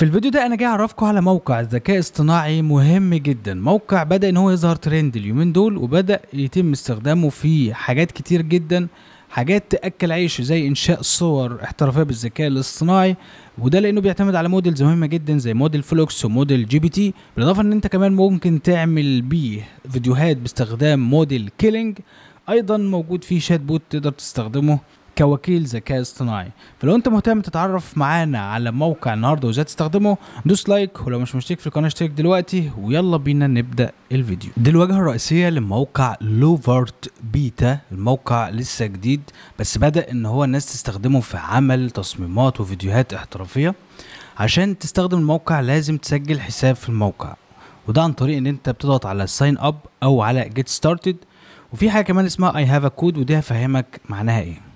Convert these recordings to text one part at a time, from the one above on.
في الفيديو ده انا جاي اعرفكم على موقع ذكاء اصطناعي مهم جدا موقع بدا ان هو يظهر ترند اليومين دول وبدا يتم استخدامه في حاجات كتير جدا حاجات تاكل عيش زي انشاء صور احترافيه بالذكاء الاصطناعي وده لانه بيعتمد على موديلز مهمه جدا زي موديل فلوكس وموديل جي بي تي بالاضافه ان انت كمان ممكن تعمل بيه فيديوهات باستخدام موديل كيلينج ايضا موجود فيه شات بوت تقدر تستخدمه كوكيل ذكاء اصطناعي فلو انت مهتم تتعرف معانا على موقع النهارده وازاي تستخدمه دوس لايك ولو مش مشترك في القناه اشترك دلوقتي ويلا بينا نبدا الفيديو دي الواجهه الرئيسيه لموقع لوفارت بيتا الموقع لسه جديد بس بدا ان هو الناس تستخدمه في عمل تصميمات وفيديوهات احترافيه عشان تستخدم الموقع لازم تسجل حساب في الموقع وده عن طريق ان انت بتضغط على ساين اب او على جيت ستارتد وفي حاجه كمان اسمها اي هاف ا كود ودي هفهمك معناها ايه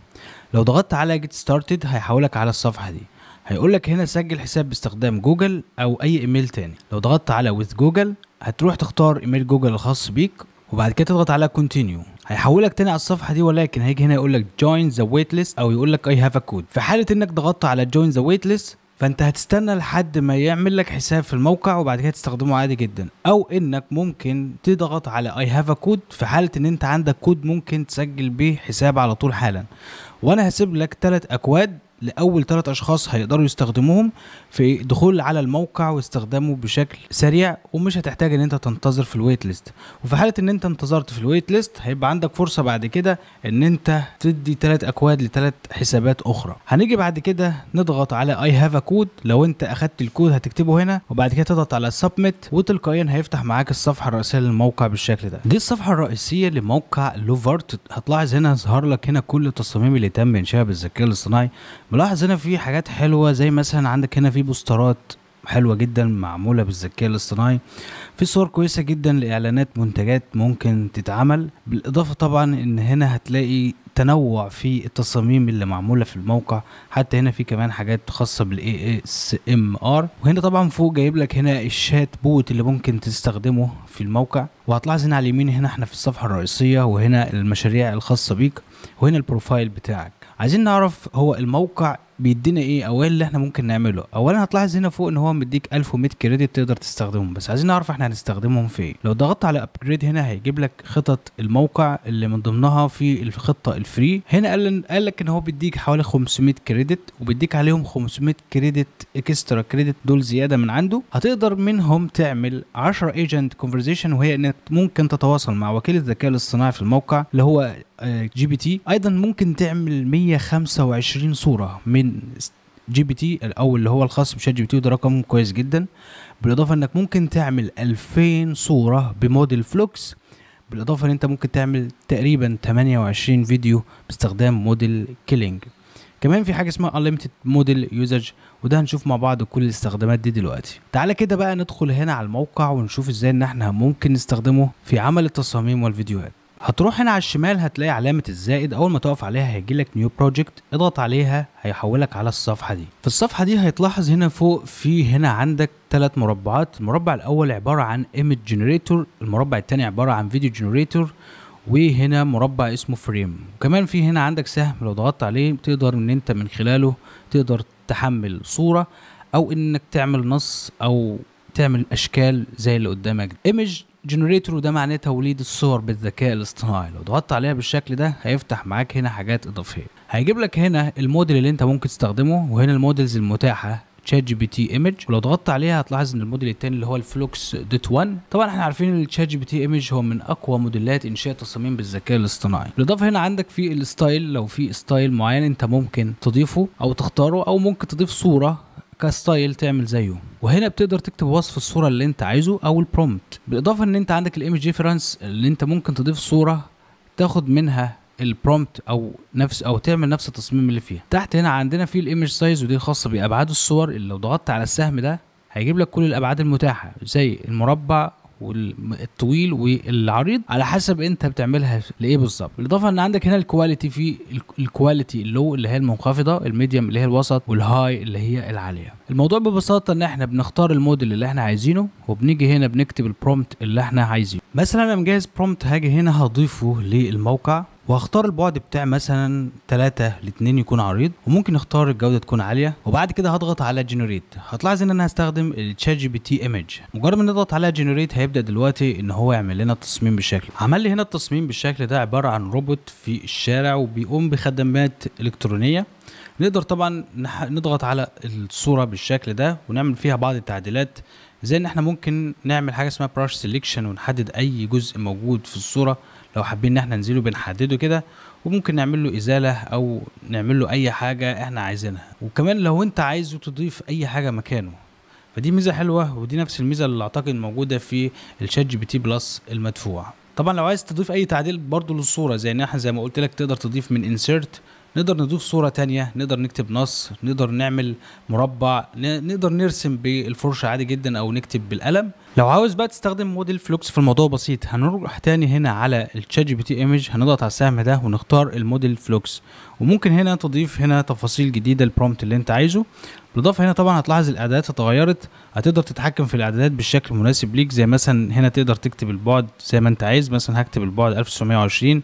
لو ضغطت على جيت ستارتد هيحولك على الصفحه دي هيقول لك هنا سجل حساب باستخدام جوجل او اي ايميل تاني لو ضغطت على وذ جوجل هتروح تختار ايميل جوجل الخاص بيك وبعد كده تضغط على كونتينيو هيحولك تاني على الصفحه دي ولكن هيجي هنا يقول لك جوين ذا ويت ليست او يقول لك اي هاف ا كود في حاله انك ضغطت على جوين ذا ويت ليست فانت هتستنى لحد ما يعمل لك حساب في الموقع وبعد كده تستخدمه عادي جدا او انك ممكن تضغط على اي هاف كود في حاله ان انت عندك كود ممكن تسجل بيه حساب على طول حالا وانا هسيب لك ثلاث اكواد لاول ثلاث اشخاص هيقدروا يستخدموهم في دخول على الموقع واستخدامه بشكل سريع ومش هتحتاج ان انت تنتظر في الويت ليست وفي حاله ان انت انتظرت في الويت ليست هيبقى عندك فرصه بعد كده ان انت تدي ثلاث اكواد لثلاث حسابات اخرى هنيجي بعد كده نضغط على اي هاف ا كود لو انت اخدت الكود هتكتبه هنا وبعد كده تضغط على سبميت وتلقائيا هيفتح معاك الصفحه الرئيسيه للموقع بالشكل ده دي الصفحه الرئيسيه لموقع لوفارت هتلاحظ هنا ظهر لك هنا كل التصاميم اللي تم انشائها بالذكاء الاصطناعي ملاحظ هنا في حاجات حلوه زي مثلا عندك هنا في بوسترات حلوه جدا معموله بالذكاء الاصطناعي في صور كويسه جدا لاعلانات منتجات ممكن تتعمل بالاضافه طبعا ان هنا هتلاقي تنوع في التصاميم اللي معموله في الموقع حتى هنا في كمان حاجات خاصه بالاي اس ام ار وهنا طبعا فوق جايب لك هنا الشات بوت اللي ممكن تستخدمه في الموقع وهتلاحظ هنا على اليمين هنا احنا في الصفحه الرئيسيه وهنا المشاريع الخاصه بيك وهنا البروفايل بتاعك عايزين نعرف هو الموقع بيدينا ايه او ايه اللي احنا ممكن نعمله اولا هتلاحظ هنا فوق ان هو مديك 1100 كريدت تقدر تستخدمهم بس عايزين نعرف احنا هنستخدمهم في ايه لو ضغطت على ابجريد هنا هيجيب لك خطط الموقع اللي من ضمنها في الخطه الفري هنا قال قال لك ان هو بيديك حوالي 500 كريدت وبيديك عليهم 500 كريدت اكسترا كريدت دول زياده من عنده هتقدر منهم تعمل 10 ايجنت كونفرزيشن وهي انك ممكن تتواصل مع وكيل الذكاء الاصطناعي في الموقع اللي هو جي بي تي ايضا ممكن تعمل 125 صوره من جي بي تي او اللي هو الخاص بشات جي بي تي وده رقم كويس جدا بالاضافه انك ممكن تعمل 2000 صوره بموديل فلوكس بالاضافه ان انت ممكن تعمل تقريبا 28 فيديو باستخدام موديل كيلينج كمان في حاجه اسمها انليمتد موديل يوزج وده هنشوف مع بعض كل الاستخدامات دي دلوقتي تعالى كده بقى ندخل هنا على الموقع ونشوف ازاي ان احنا ممكن نستخدمه في عمل التصاميم والفيديوهات هتروح هنا على الشمال هتلاقي علامة الزائد أول ما تقف عليها هيجيلك نيو بروجكت اضغط عليها هيحولك على الصفحة دي في الصفحة دي هتلاحظ هنا فوق في هنا عندك ثلاث مربعات المربع الأول عبارة عن ايمج جنريتور المربع الثاني عبارة عن فيديو جنريتور وهنا مربع اسمه فريم وكمان في هنا عندك سهم لو ضغطت عليه تقدر ان انت من خلاله تقدر تحمل صورة او انك تعمل نص او تعمل اشكال زي اللي قدامك ايمج جنريتور وده معناه توليد الصور بالذكاء الاصطناعي لو ضغطت عليها بالشكل ده هيفتح معاك هنا حاجات اضافيه هيجيب لك هنا الموديل اللي انت ممكن تستخدمه وهنا الموديلز المتاحه تشات جي بي تي ايمج ولو ضغطت عليها هتلاحظ ان الموديل الثاني اللي هو الفلوكس دوت 1 طبعا احنا عارفين ان تشات جي بي تي ايمج هو من اقوى موديلات انشاء تصاميم بالذكاء الاصطناعي بالاضافه هنا عندك في الستايل لو في ستايل معين انت ممكن تضيفه او تختاره او ممكن تضيف صوره كستايل تعمل زيه وهنا بتقدر تكتب وصف الصوره اللي انت عايزه او البرومبت بالاضافه ان انت عندك الايمج ديفرنس اللي انت ممكن تضيف صوره تاخد منها البرومبت او نفس او تعمل نفس التصميم اللي فيها تحت هنا عندنا في الايمج سايز ودي خاصه بابعاد الصور اللي لو ضغطت على السهم ده هيجيب لك كل الابعاد المتاحه زي المربع والطويل والعريض على حسب انت بتعملها لايه بالظبط بالاضافه ان عندك هنا الكواليتي في الكواليتي اللو اللي هي المنخفضه الميديم اللي هي الوسط والهاي اللي هي العاليه الموضوع ببساطه ان احنا بنختار الموديل اللي احنا عايزينه وبنيجي هنا بنكتب البرومت اللي احنا عايزينه مثلا انا مجهز برومت هاجي هنا هضيفه للموقع وهختار البعد بتاع مثلا 3 ل 2 يكون عريض وممكن اختار الجوده تكون عاليه وبعد كده هضغط على جنريت هتلاحظ ان انا هستخدم التشات جي بي تي ايمج مجرد ما نضغط على جنريت هيبدا دلوقتي ان هو يعمل لنا التصميم بالشكل عمل لي هنا التصميم بالشكل ده عباره عن روبوت في الشارع وبيقوم بخدمات الكترونيه نقدر طبعا نضغط على الصوره بالشكل ده ونعمل فيها بعض التعديلات زي ان احنا ممكن نعمل حاجه اسمها براش سيلكشن ونحدد اي جزء موجود في الصوره لو حابين ان احنا نزيله بنحدده كده وممكن نعمل له ازاله او نعمل له اي حاجه احنا عايزينها وكمان لو انت عايزه تضيف اي حاجه مكانه فدي ميزه حلوه ودي نفس الميزه اللي اعتقد موجوده في الشات جي بي تي بلس المدفوع طبعا لو عايز تضيف اي تعديل برضو للصوره زي ان احنا زي ما قلت لك تقدر تضيف من انسيرت نقدر نضيف صوره تانية نقدر نكتب نص نقدر نعمل مربع نقدر نرسم بالفرشه عادي جدا او نكتب بالقلم لو عاوز بقى تستخدم موديل فلوكس في الموضوع بسيط هنروح تاني هنا على الشات جي بي تي ايمج هنضغط على السهم ده ونختار الموديل فلوكس وممكن هنا تضيف هنا تفاصيل جديده البرومبت اللي انت عايزه بالاضافه هنا طبعا هتلاحظ الاعدادات اتغيرت هتقدر تتحكم في الاعدادات بالشكل المناسب ليك زي مثلا هنا تقدر تكتب البعد زي ما انت عايز مثلا هكتب البعد 1920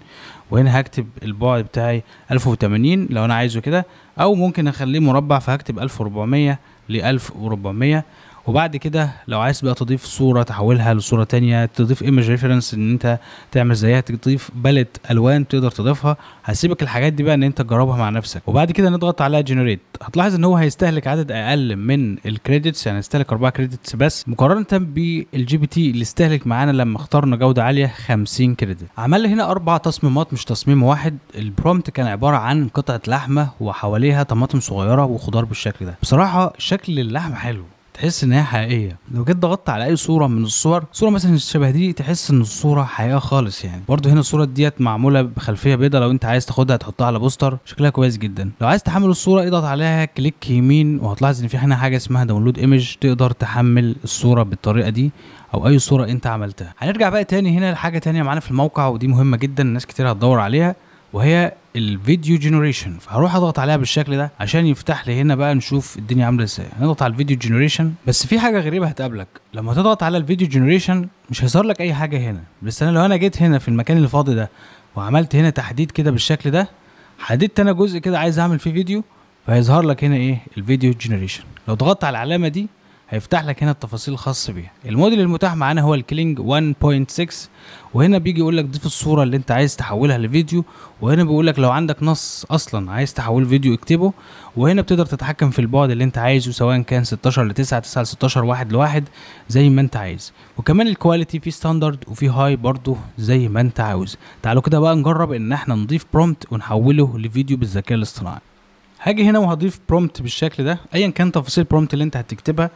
وهنا هكتب البعد بتاعي 1080 لو انا عايزه كده او ممكن اخليه مربع فهكتب 1400 ل 1400 وبعد كده لو عايز بقى تضيف صوره تحولها لصوره تانية تضيف ايمج ريفرنس ان انت تعمل زيها تضيف بلد الوان تقدر تضيفها هسيبك الحاجات دي بقى ان انت تجربها مع نفسك وبعد كده نضغط على جنريت هتلاحظ ان هو هيستهلك عدد اقل من الكريدتس يعني هيستهلك اربعة كريدتس بس مقارنه بالجي بي تي اللي استهلك معانا لما اخترنا جوده عاليه 50 كريدت عمل لي هنا اربع تصميمات مش تصميم واحد البرومت كان عباره عن قطعه لحمه وحواليها طماطم صغيره وخضار بالشكل ده بصراحه شكل اللحمه حلو تحس ان هي حقيقيه لو جيت ضغطت على اي صوره من الصور صوره مثلا شبه دي تحس ان الصوره حقيقه خالص يعني برضه هنا الصوره ديت معموله بخلفيه بيضاء لو انت عايز تاخدها تحطها على بوستر شكلها كويس جدا لو عايز تحمل الصوره اضغط عليها كليك يمين وهتلاحظ ان في هنا حاجه اسمها داونلود ايمج تقدر تحمل الصوره بالطريقه دي او اي صوره انت عملتها هنرجع بقى تاني هنا لحاجه تانية معانا في الموقع ودي مهمه جدا ناس كتير هتدور عليها وهي الفيديو جنريشن فهروح اضغط عليها بالشكل ده عشان يفتح لي هنا بقى نشوف الدنيا عامله ازاي هنضغط على الفيديو جنريشن بس في حاجه غريبه هتقابلك لما تضغط على الفيديو جنريشن مش هيظهر لك اي حاجه هنا بس انا لو انا جيت هنا في المكان الفاضي ده وعملت هنا تحديد كده بالشكل ده حددت انا جزء كده عايز اعمل فيه فيديو فهيظهر لك هنا ايه الفيديو جنريشن لو ضغطت على العلامه دي هيفتح لك هنا التفاصيل الخاصة بيها الموديل المتاح معانا هو الكلينج 1.6 وهنا بيجي يقول لك ضيف الصورة اللي انت عايز تحولها لفيديو وهنا بيقول لك لو عندك نص اصلا عايز تحول فيديو اكتبه وهنا بتقدر تتحكم في البعد اللي انت عايزه سواء كان 16 ل 9 9 ل 16 1 ل 1 زي ما انت عايز وكمان الكواليتي في ستاندرد وفي هاي برضه زي ما انت عاوز تعالوا كده بقى نجرب ان احنا نضيف برومبت ونحوله لفيديو بالذكاء الاصطناعي هاجي هنا وهضيف برومت بالشكل ده ايا كان تفاصيل البرومت اللي انت هتكتبها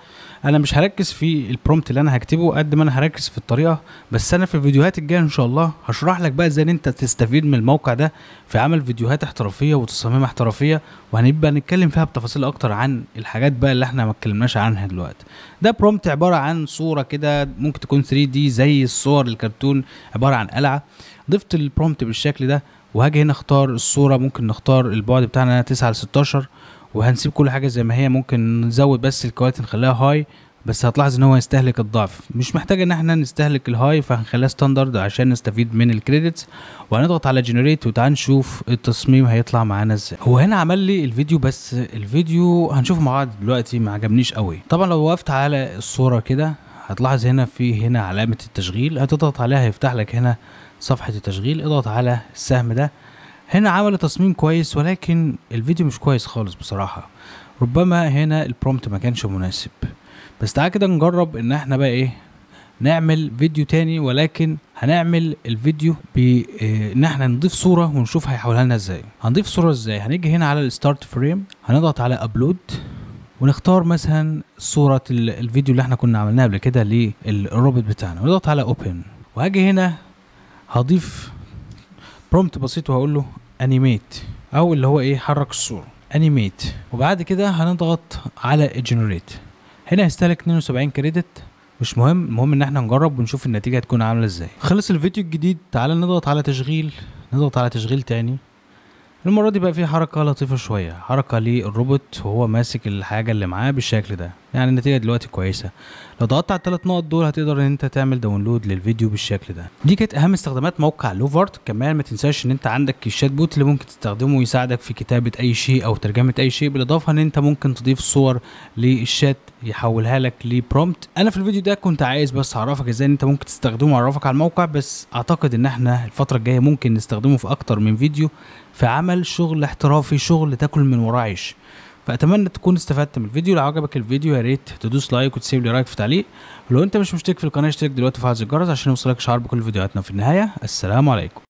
انا مش هركز في البرومت اللي انا هكتبه قد ما انا هركز في الطريقه بس انا في الفيديوهات الجايه ان شاء الله هشرح لك بقى ازاي انت تستفيد من الموقع ده في عمل فيديوهات احترافيه وتصاميم احترافيه وهنبقى نتكلم فيها بتفاصيل اكتر عن الحاجات بقى اللي احنا ما اتكلمناش عنها دلوقتي ده برومت عباره عن صوره كده ممكن تكون 3 دي زي الصور الكرتون عباره عن قلعه ضفت البرومت بالشكل ده وهاجي هنا اختار الصورة ممكن نختار البعد بتاعنا هنا تسعة ستاشر وهنسيب كل حاجة زي ما هي ممكن نزود بس الكواليتي نخليها هاي بس هتلاحظ ان هو يستهلك الضعف مش محتاج ان احنا نستهلك الهاي فهنخليها ستاندرد عشان نستفيد من الكريدتس وهنضغط على جنريت وتعال نشوف التصميم هيطلع معانا ازاي هو هنا عمل لي الفيديو بس الفيديو هنشوفه مع بعض دلوقتي ما عجبنيش قوي طبعا لو وقفت على الصوره كده هتلاحظ هنا في هنا علامة التشغيل هتضغط عليها هيفتح لك هنا صفحة التشغيل اضغط على السهم ده هنا عمل تصميم كويس ولكن الفيديو مش كويس خالص بصراحة ربما هنا البرومت ما كانش مناسب بس تعالى كده نجرب ان احنا بقى ايه نعمل فيديو تاني ولكن هنعمل الفيديو بان آه، احنا نضيف صوره ونشوف هيحولها لنا ازاي هنضيف صوره ازاي هنيجي هنا على الستارت فريم هنضغط على ابلود ونختار مثلا صوره الفيديو اللي احنا كنا عملناه قبل كده للروبوت بتاعنا ونضغط على اوبن وهاجي هنا هضيف برومت بسيط وهقول له انيميت او اللي هو ايه حرك الصوره انيميت وبعد كده هنضغط على جنريت هنا هيستهلك 72 كريدت مش مهم المهم ان احنا نجرب ونشوف النتيجه هتكون عامله ازاي خلص الفيديو الجديد تعال نضغط على تشغيل نضغط على تشغيل تاني المرة دي بقى في حركة لطيفة شوية حركة للروبوت وهو ماسك الحاجة اللي معاه بالشكل ده يعني النتيجه دلوقتي كويسه لو ضغطت على الثلاث نقط دول هتقدر ان انت تعمل داونلود للفيديو بالشكل ده دي كانت اهم استخدامات موقع لوفارت كمان ما تنساش ان انت عندك الشات بوت اللي ممكن تستخدمه يساعدك في كتابه اي شيء او ترجمه اي شيء بالاضافه ان انت ممكن تضيف صور للشات يحولها لك لبرومبت انا في الفيديو ده كنت عايز بس اعرفك ازاي انت ممكن تستخدمه اعرفك على الموقع بس اعتقد ان احنا الفتره الجايه ممكن نستخدمه في اكتر من فيديو في عمل شغل احترافي شغل تاكل من وراه عيش فاتمنى تكون استفدت من الفيديو لو عجبك الفيديو يا ريت تدوس لايك وتسيب لي رايك في تعليق ولو انت مش مشترك في القناه اشترك دلوقتي وفعل الجرس عشان يوصلك شعار بكل فيديوهاتنا في النهايه السلام عليكم